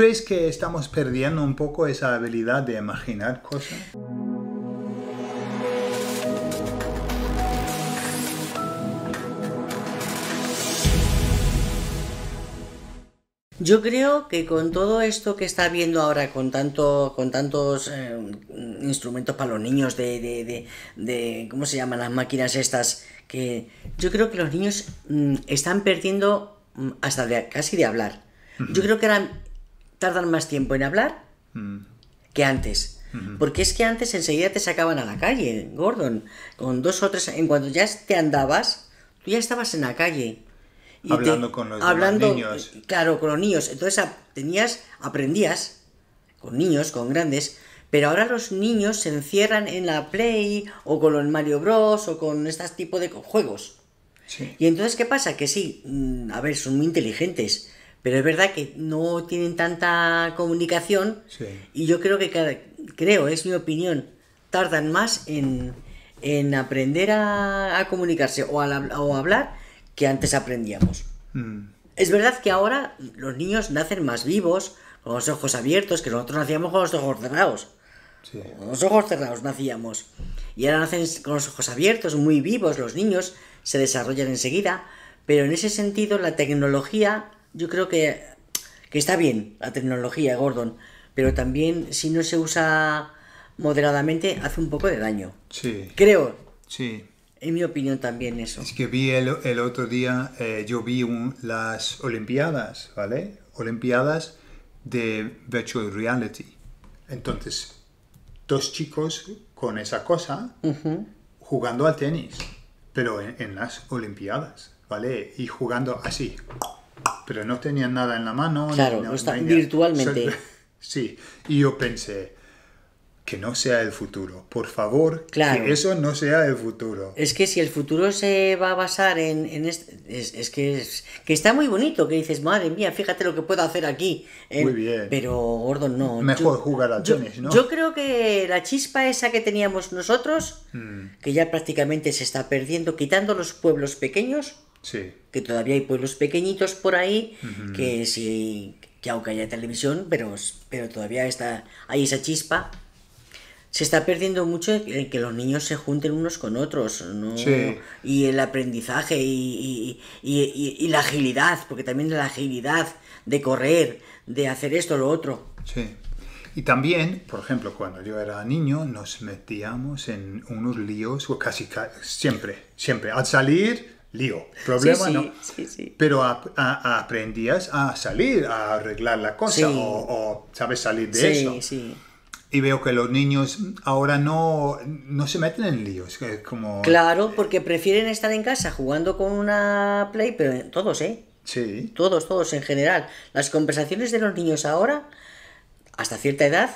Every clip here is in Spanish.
¿Crees que estamos perdiendo un poco esa habilidad de imaginar cosas? Yo creo que con todo esto que está habiendo ahora, con tanto, con tantos eh, instrumentos para los niños, de, ¿cómo se llaman las máquinas estas? Que yo creo que los niños mm, están perdiendo mm, hasta de casi de hablar. Yo creo que eran tardan más tiempo en hablar mm. que antes. Porque es que antes enseguida te sacaban a la calle, Gordon. Con dos o tres. En cuanto ya te andabas, tú ya estabas en la calle. hablando con los niños. Eh, claro, con los niños. Entonces tenías, aprendías con niños, con grandes. Pero ahora los niños se encierran en la Play o con los Mario Bros o con este tipo de juegos. Y entonces, ¿qué pasa? Que sí, mm, a ver, son muy inteligentes pero es verdad que no tienen tanta comunicación y yo creo que, cada, creo, es mi opinión, tardan más en, aprender a, comunicarse o a, hablar que antes aprendíamos. Mm. Es verdad que ahora los niños nacen más vivos, con los ojos abiertos, que nosotros nacíamos con los ojos cerrados. Con los ojos cerrados nacíamos. Y ahora nacen con los ojos abiertos, muy vivos los niños, se desarrollan enseguida. Pero en ese sentido la tecnología yo creo que, está bien la tecnología, Gordon, pero también si no se usa moderadamente hace un poco de daño. Sí. Creo. Sí. En mi opinión también eso. Es que vi el, otro día, eh, yo vi las Olimpiadas, ¿vale? Olimpiadas de Virtual Reality. Entonces, dos chicos con esa cosa jugando al tenis, pero en, en las Olimpiadas, ¿vale? Y jugando así pero no tenían nada en la mano. no, virtualmente. sí, y yo pensé, que no sea el futuro, por favor, claro. que eso no sea el futuro. Es que si el futuro se va a basar en... en es, que, que está muy bonito, que dices, madre mía, fíjate lo que puedo hacer aquí. ¿eh? Pero, Gordon, no. Mejor yo, jugar al tenis, Yo creo que la chispa esa que teníamos nosotros, mm. que ya prácticamente se está perdiendo, quitando los pueblos pequeños, que todavía hay pueblos pequeñitos por ahí que sí, que aunque haya televisión, pero, pero todavía está, hay esa chispa. Se está perdiendo mucho que los niños se junten unos con otros, Y el aprendizaje y, la agilidad, porque también la agilidad de correr, de hacer esto, o lo otro. Sí. Y también, por ejemplo, cuando yo era niño, nos metíamos en unos líos, o casi siempre, siempre. Al salir, lío, problema, Pero aprendías a salir, a arreglar la cosa, o, sabes salir de eso. sí. Y veo que los niños ahora no, no se meten en líos. Como... Claro, porque prefieren estar en casa jugando con una Play, pero todos, ¿eh? Sí. Todos, todos en general. Las conversaciones de los niños ahora, hasta cierta edad,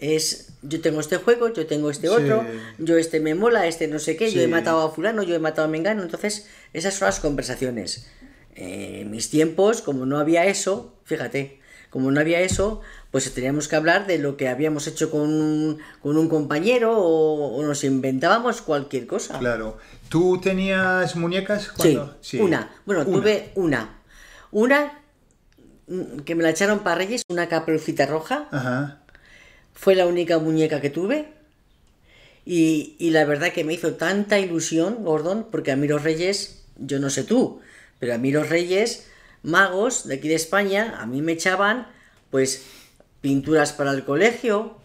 es, yo tengo este juego, yo tengo este otro, yo este me mola, este no sé qué, yo he matado a fulano, yo he matado a Mengano. Entonces, esas son las conversaciones. en eh, mis tiempos, como no había eso, fíjate, como no había eso, pues teníamos que hablar de lo que habíamos hecho con un, compañero o, nos inventábamos cualquier cosa. Claro. ¿Tú tenías muñecas? Sí, una. Bueno, tuve una. Una mm, que me la echaron para Reyes, una caperucita roja. Ajá. Fue la única muñeca que tuve. Y, la verdad que me hizo tanta ilusión, Gordon, porque a mí los Reyes, yo no sé tú, pero a mí los Reyes magos de aquí de España, a mí me echaban pues pinturas para el colegio,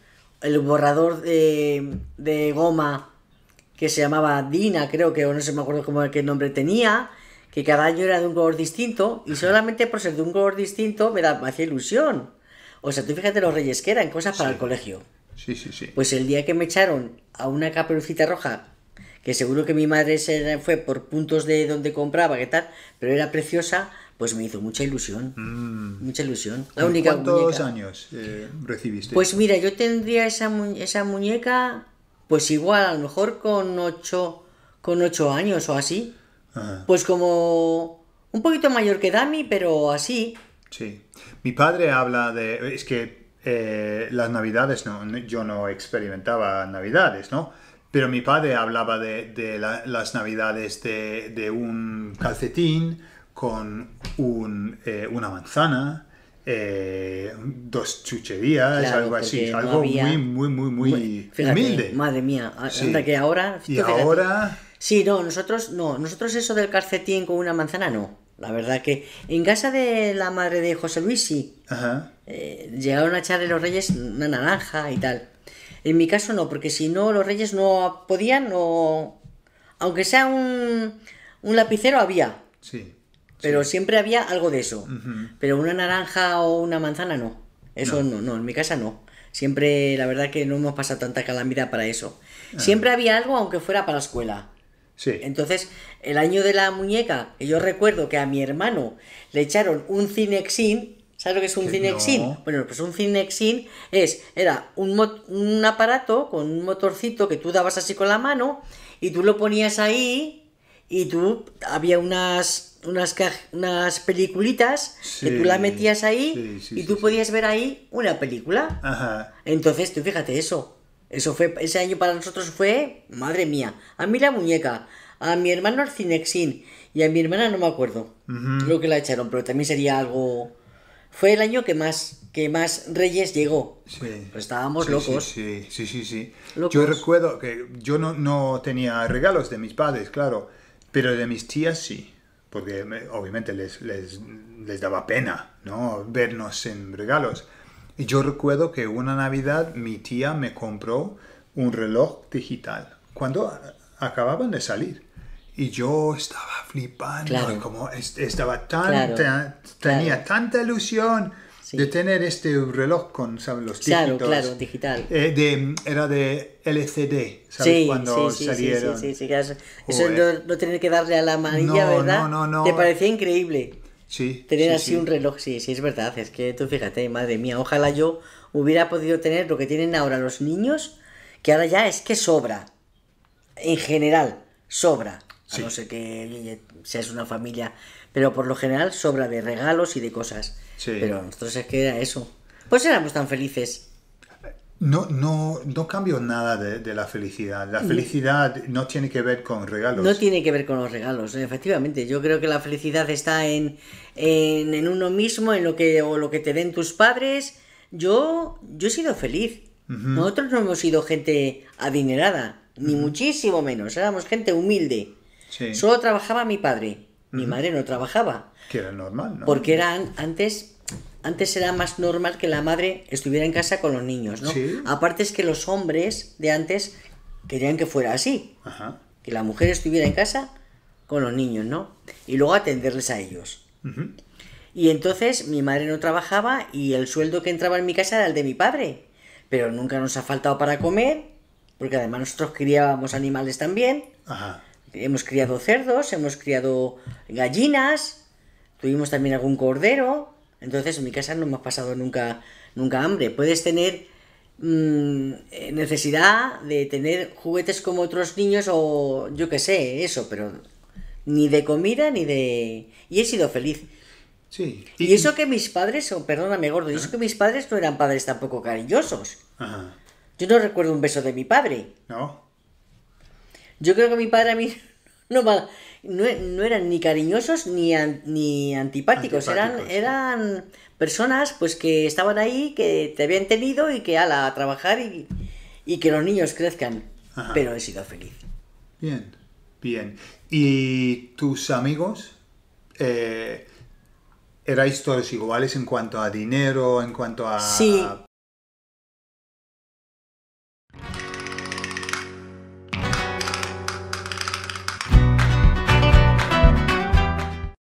el borrador de, de goma que se llamaba Dina, creo que, o no sé, me acuerdo cómo el nombre tenía, que cada año era de un color distinto, y solamente por ser de un color distinto me, da, me hacía ilusión. O sea, tú fíjate los reyes que eran cosas para el colegio. Sí, sí, sí. Pues el día que me echaron a una caperucita roja, que seguro que mi madre se fue por puntos de donde compraba, que tal, pero era preciosa, pues me hizo mucha ilusión. Mm. Mucha ilusión. La única ¿Cuántos años eh, recibiste? Pues mira, yo tendría esa, muñeca, pues igual, a lo mejor con ocho, con ocho años o así. Pues como un poquito mayor que Dami, pero así. Sí. Mi padre habla de... Es que eh, las navidades, no, yo no experimentaba navidades, ¿no? Pero mi padre hablaba de, de las navidades de, un calcetín con un, eh, una manzana, eh, dos chucherías, algo así, algo muy, muy, muy, muy humilde. Madre mía, hasta que ahora... Y ahora... Sí, no, nosotros no, nosotros eso del calcetín con una manzana no. La verdad que en casa de la madre de José Luis sí. Eh, llegaron a echarle los reyes una naranja y tal. En mi caso no, porque si no los reyes no podían o... Aunque sea un, un lapicero había. Sí. Pero siempre había algo de eso. Pero una naranja o una manzana no. Eso no. no. en mi casa no. Siempre, la verdad que no hemos pasado tanta calamidad para eso. Ah. Siempre había algo aunque fuera para la escuela. Entonces, el año de la muñeca, yo recuerdo que a mi hermano le echaron un cinexin. ¿Sabes lo que es un cinexin? Bueno, pues un cinexin es, era un, aparato con un motorcito que tú dabas así con la mano y tú lo ponías ahí y tú había unas unas, unas peliculitas que tú la metías ahí y tú podías ver ahí una película. Entonces, tú fíjate eso. Eso fue, ese año para nosotros fue, madre mía, a mí la muñeca, a mi hermano el Cinexin y a mi hermana no me acuerdo. lo que la echaron, pero también sería algo... Fue el año que más, que más Reyes llegó. Pues estábamos locos. Sí, sí, sí, sí. Yo recuerdo que yo no, tenía regalos de mis padres, claro, pero de mis tías sí porque obviamente les, les, daba pena ¿no? vernos sin regalos. Y yo recuerdo que una Navidad mi tía me compró un reloj digital cuando acababan de salir. Y yo estaba flipando, como estaba tan, tenía tanta ilusión de tener este reloj con ¿sabes? los dígitos. Claro, claro, digital. Eh, era de LCD, ¿sabes? Sí, cuando salieron. Sí, sí, sí, Eso no, tenía que darle a la manilla, ¿verdad? No, no, no. Te parecía increíble. Tener así un reloj, sí, sí, es verdad. Es que tú fíjate, madre mía, ojalá yo hubiera podido tener lo que tienen ahora los niños, que ahora ya es que sobra. En general, sobra. A no ser que seas una familia, pero por lo general sobra de regalos y de cosas. Pero nosotros es que era eso. Pues éramos tan felices. No, cambio nada de, la felicidad. La felicidad no. tiene que ver con regalos. No tiene que ver con los regalos, eh, efectivamente. Yo creo que la felicidad está en, en, uno mismo, en lo que, lo que te den tus padres. Yo, yo he sido feliz. Nosotros no hemos sido gente adinerada, ni muchísimo menos. Éramos gente humilde. Sí. Solo trabajaba mi padre. Mi madre no trabajaba. Que era normal, ¿no? Porque eran antes antes era más normal que la madre estuviera en casa con los niños, ¿no? ¿Sí? Aparte es que los hombres de antes querían que fuera así, Ajá. que la mujer estuviera en casa con los niños, ¿no? Y luego atenderles a ellos. Y entonces mi madre no trabajaba y el sueldo que entraba en mi casa era el de mi padre, pero nunca nos ha faltado para comer, porque además nosotros criábamos animales también. Ajá. Hemos criado cerdos, hemos criado gallinas, tuvimos también algún cordero, entonces en mi casa no me ha pasado nunca, nunca hambre. Puedes tener mm, necesidad de tener juguetes como otros niños o yo qué sé, eso, pero ni de comida ni de... Y he sido feliz. Sí. Y, eso que mis padres, perdóname gordo, y eso que mis padres no eran padres tampoco cariñosos. Ajá. Yo no recuerdo un beso de mi padre. No. Yo creo que mi padre a mí no me, e, no, eran ni cariñosos ni, ni antipáticos, eran, eran personas pues que estaban ahí, que te habían tenido y que ala, a trabajar y, que los niños crezcan. Pero he sido feliz. Bien, bien. ¿Y tus amigos? Eh, ¿Erais todos iguales en cuanto a dinero, en cuanto a... Sí,